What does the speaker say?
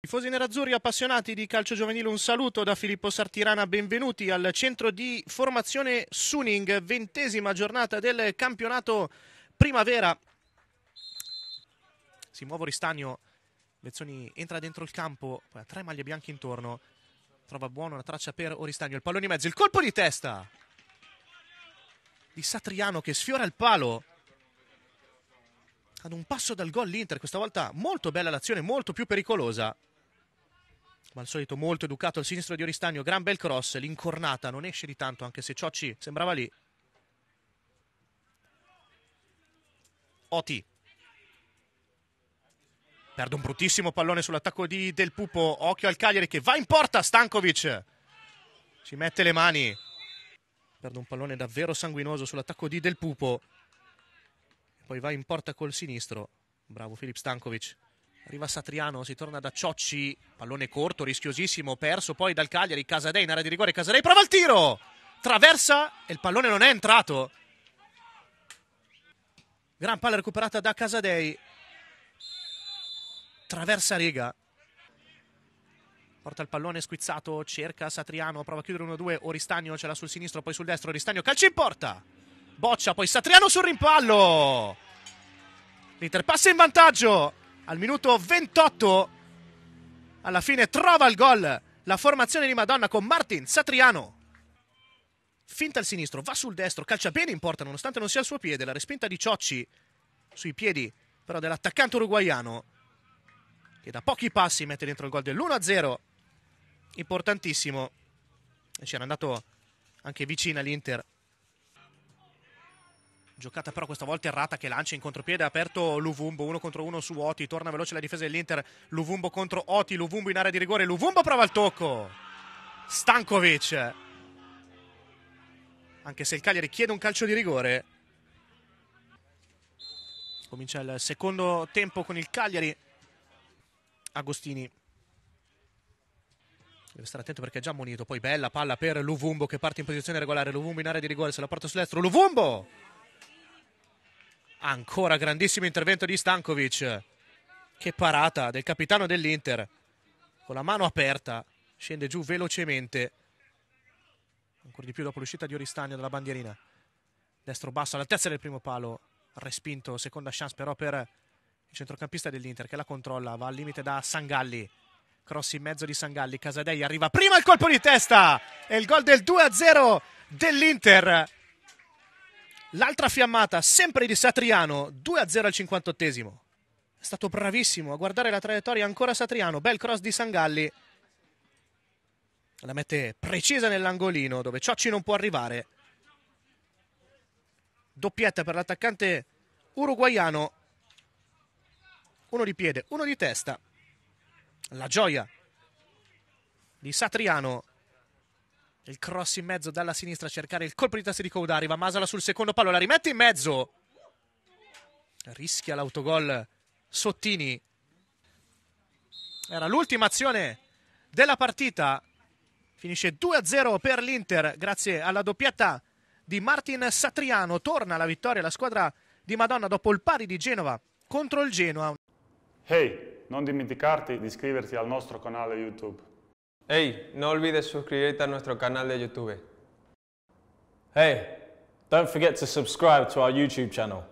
Tifosi nerazzurri appassionati di calcio giovanile, un saluto da Filippo Sartirana, benvenuti al centro di formazione Suning, ventesima giornata del campionato primavera. Si muove Ristagno, Lezzoni entra dentro il campo, poi ha tre maglie bianche intorno, trova buono la traccia per Oristagno, il pallone in mezzo, il colpo di testa di Satriano che sfiora il palo ad un passo dal gol l'Inter, questa volta molto bella l'azione, molto più pericolosa. Ma al solito molto educato al sinistro di Oristagno, gran bel cross, l'incornata non esce di tanto anche se Ciocci sembrava lì. Oti. Perde un bruttissimo pallone sull'attacco di Del Pupo, occhio al Cagliari che va in porta, Stankovic ci mette le mani. Perde un pallone davvero sanguinoso sull'attacco di Del Pupo. Poi va in porta col sinistro. Bravo Filip Stankovic. Arriva Satriano, si torna da Ciocci, pallone corto, rischiosissimo, perso poi dal Cagliari, Casadei in area di rigore, Casadei prova il tiro! Traversa e il pallone non è entrato. Gran palla recuperata da Casadei. Traversa riga. Porta il pallone squizzato, cerca Satriano, prova a chiudere 1-2, Oristagno ce l'ha sul sinistro, poi sul destro, Oristagno calcio in porta. Boccia, poi Satriano sul rimpallo. L'Inter passa in vantaggio al minuto 28 alla fine trova il gol la formazione di Madonna con Martin Satriano finta al sinistro va sul destro calcia bene in porta nonostante non sia al suo piede la respinta di Ciocci sui piedi però dell'attaccante uruguaiano che da pochi passi mette dentro il gol dell'1-0 importantissimo e ci era andato anche vicino all'Inter giocata però questa volta errata che lancia in contropiede, aperto Luvumbo, uno contro uno su Oti, torna veloce la difesa dell'Inter, Luvumbo contro Oti, Luvumbo in area di rigore, Luvumbo prova il tocco, Stankovic, anche se il Cagliari chiede un calcio di rigore, comincia il secondo tempo con il Cagliari, Agostini deve stare attento perché è già munito Poi bella palla per Luvumbo che parte in posizione regolare. Luvumbo in area di rigore se la porta sull'estero. Luvumbo! Ancora grandissimo intervento di Stankovic. Che parata del capitano dell'Inter. Con la mano aperta scende giù velocemente. Ancora di più dopo l'uscita di Oristagno dalla bandierina. Destro basso all'altezza del primo palo. Respinto, seconda chance però per il centrocampista dell'Inter che la controlla. Va al limite da Sangalli. Cross in mezzo di Sangalli. Casadei arriva prima il colpo di testa. E il gol del 2-0 dell'Inter. L'altra fiammata, sempre di Satriano, 2-0 al 58esimo. È stato bravissimo a guardare la traiettoria ancora Satriano, bel cross di Sangalli. La mette precisa nell'angolino dove Ciocci non può arrivare. Doppietta per l'attaccante uruguaiano. Uno di piede, uno di testa. La gioia di Satriano il cross in mezzo dalla sinistra a cercare il colpo di testa di Couda. Arriva Masala sul secondo palo, la rimette in mezzo. Rischia l'autogol Sottini. Era l'ultima azione della partita. Finisce 2-0 per l'Inter grazie alla doppietta di Martin Satriano. Torna la vittoria la squadra di Madonna dopo il pari di Genova contro il Genoa. Hey, non dimenticarti di iscriverti al nostro canale YouTube. Hey, no olvides suscribirte a nuestro canal de YouTube. Hey, don't forget to subscribe to our YouTube channel.